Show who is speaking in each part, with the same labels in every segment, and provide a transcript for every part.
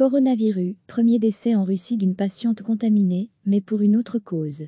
Speaker 1: Coronavirus, premier décès en Russie d'une patiente contaminée, mais pour une autre cause.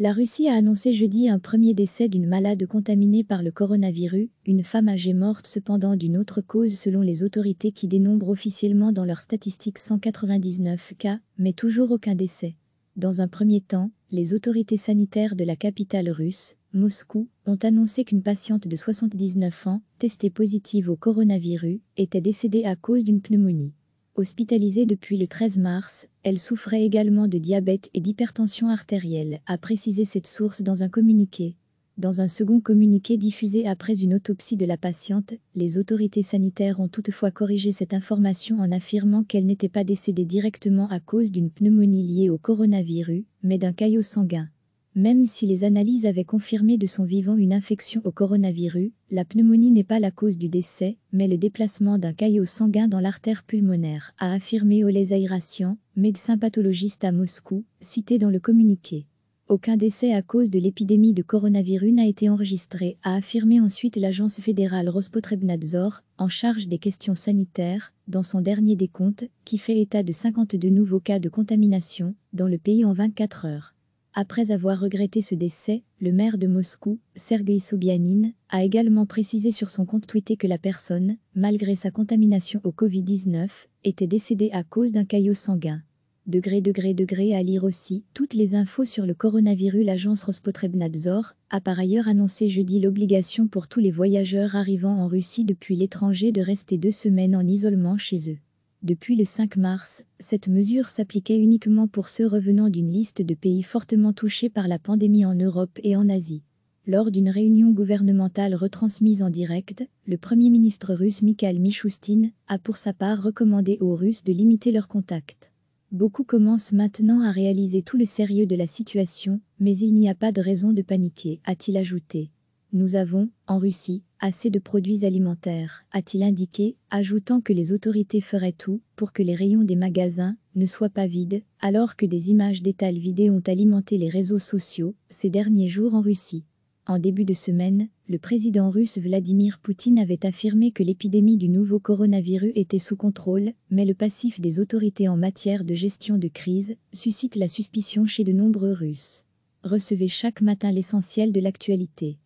Speaker 1: La Russie a annoncé jeudi un premier décès d'une malade contaminée par le coronavirus, une femme âgée morte cependant d'une autre cause selon les autorités qui dénombrent officiellement dans leurs statistiques 199 cas, mais toujours aucun décès. Dans un premier temps, les autorités sanitaires de la capitale russe, Moscou, ont annoncé qu'une patiente de 79 ans, testée positive au coronavirus, était décédée à cause d'une pneumonie. Hospitalisée depuis le 13 mars, elle souffrait également de diabète et d'hypertension artérielle, a précisé cette source dans un communiqué. Dans un second communiqué diffusé après une autopsie de la patiente, les autorités sanitaires ont toutefois corrigé cette information en affirmant qu'elle n'était pas décédée directement à cause d'une pneumonie liée au coronavirus, mais d'un caillot sanguin. Même si les analyses avaient confirmé de son vivant une infection au coronavirus, la pneumonie n'est pas la cause du décès, mais le déplacement d'un caillot sanguin dans l'artère pulmonaire, a affirmé Oles Ayrassian, médecin pathologiste à Moscou, cité dans le communiqué. Aucun décès à cause de l'épidémie de coronavirus n'a été enregistré, a affirmé ensuite l'agence fédérale Rospotrebnadzor, en charge des questions sanitaires, dans son dernier décompte, qui fait état de 52 nouveaux cas de contamination dans le pays en 24 heures. Après avoir regretté ce décès, le maire de Moscou, Sergueï Sobyanin, a également précisé sur son compte Twitter que la personne, malgré sa contamination au Covid-19, était décédée à cause d'un caillot sanguin. Degré, degré, degré à lire aussi. Toutes les infos sur le coronavirus, l'agence Rospotrebnadzor a par ailleurs annoncé jeudi l'obligation pour tous les voyageurs arrivant en Russie depuis l'étranger de rester deux semaines en isolement chez eux. Depuis le 5 mars, cette mesure s'appliquait uniquement pour ceux revenant d'une liste de pays fortement touchés par la pandémie en Europe et en Asie. Lors d'une réunion gouvernementale retransmise en direct, le Premier ministre russe Mikhail Mishustin a pour sa part recommandé aux Russes de limiter leurs contacts. Beaucoup commencent maintenant à réaliser tout le sérieux de la situation, mais il n'y a pas de raison de paniquer, a-t-il ajouté. Nous avons, en Russie, assez de produits alimentaires, a-t-il indiqué, ajoutant que les autorités feraient tout pour que les rayons des magasins ne soient pas vides, alors que des images d'étals vidés ont alimenté les réseaux sociaux ces derniers jours en Russie. En début de semaine, le président russe Vladimir Poutine avait affirmé que l'épidémie du nouveau coronavirus était sous contrôle, mais le passif des autorités en matière de gestion de crise suscite la suspicion chez de nombreux Russes. Recevez chaque matin l'essentiel de l'actualité.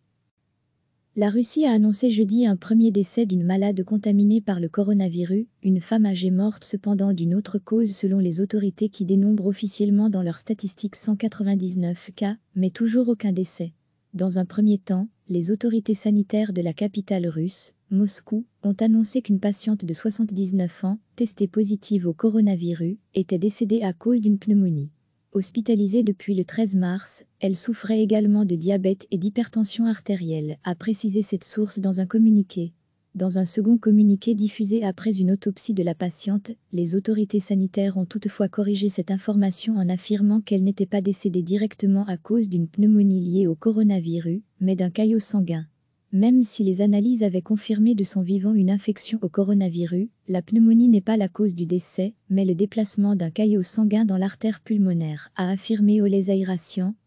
Speaker 1: La Russie a annoncé jeudi un premier décès d'une malade contaminée par le coronavirus, une femme âgée morte cependant d'une autre cause selon les autorités qui dénombrent officiellement dans leurs statistiques 199 cas, mais toujours aucun décès. Dans un premier temps, les autorités sanitaires de la capitale russe, Moscou, ont annoncé qu'une patiente de 79 ans, testée positive au coronavirus, était décédée à cause d'une pneumonie. Hospitalisée depuis le 13 mars, elle souffrait également de diabète et d'hypertension artérielle, a précisé cette source dans un communiqué. Dans un second communiqué diffusé après une autopsie de la patiente, les autorités sanitaires ont toutefois corrigé cette information en affirmant qu'elle n'était pas décédée directement à cause d'une pneumonie liée au coronavirus, mais d'un caillot sanguin. Même si les analyses avaient confirmé de son vivant une infection au coronavirus, la pneumonie n'est pas la cause du décès, mais le déplacement d'un caillot sanguin dans l'artère pulmonaire, a affirmé Oles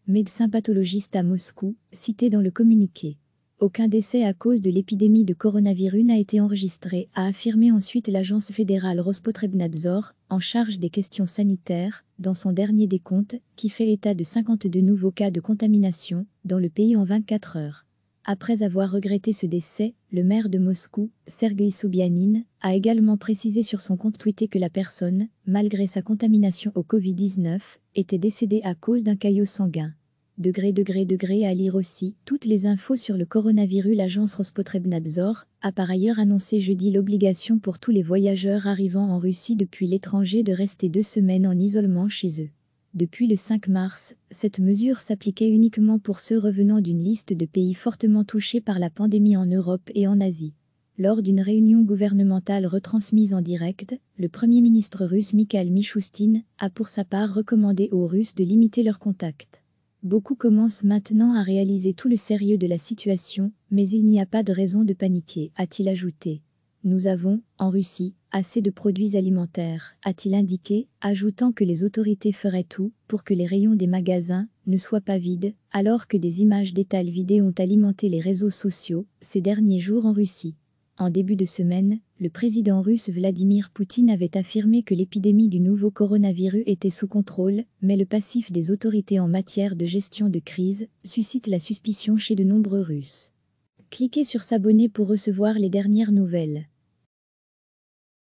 Speaker 1: médecin pathologiste à Moscou, cité dans le communiqué. Aucun décès à cause de l'épidémie de coronavirus n'a été enregistré, a affirmé ensuite l'agence fédérale Rospotrebnadzor, en charge des questions sanitaires, dans son dernier décompte, qui fait état de 52 nouveaux cas de contamination dans le pays en 24 heures. Après avoir regretté ce décès, le maire de Moscou, Sergueï Soubianine, a également précisé sur son compte Twitter que la personne, malgré sa contamination au Covid-19, était décédée à cause d'un caillot sanguin. Degré, degré, degré à lire aussi. Toutes les infos sur le coronavirus, l'agence Rospotrebnadzor a par ailleurs annoncé jeudi l'obligation pour tous les voyageurs arrivant en Russie depuis l'étranger de rester deux semaines en isolement chez eux. Depuis le 5 mars, cette mesure s'appliquait uniquement pour ceux revenant d'une liste de pays fortement touchés par la pandémie en Europe et en Asie. Lors d'une réunion gouvernementale retransmise en direct, le Premier ministre russe Mikhail Mishustin a pour sa part recommandé aux Russes de limiter leurs contacts. Beaucoup commencent maintenant à réaliser tout le sérieux de la situation, mais il n'y a pas de raison de paniquer, a-t-il ajouté. Nous avons, en Russie, assez de produits alimentaires, a-t-il indiqué, ajoutant que les autorités feraient tout pour que les rayons des magasins ne soient pas vides, alors que des images d'étals vidés ont alimenté les réseaux sociaux ces derniers jours en Russie. En début de semaine, le président russe Vladimir Poutine avait affirmé que l'épidémie du nouveau coronavirus était sous contrôle, mais le passif des autorités en matière de gestion de crise suscite la suspicion chez de nombreux Russes. Cliquez sur s'abonner pour recevoir les dernières nouvelles.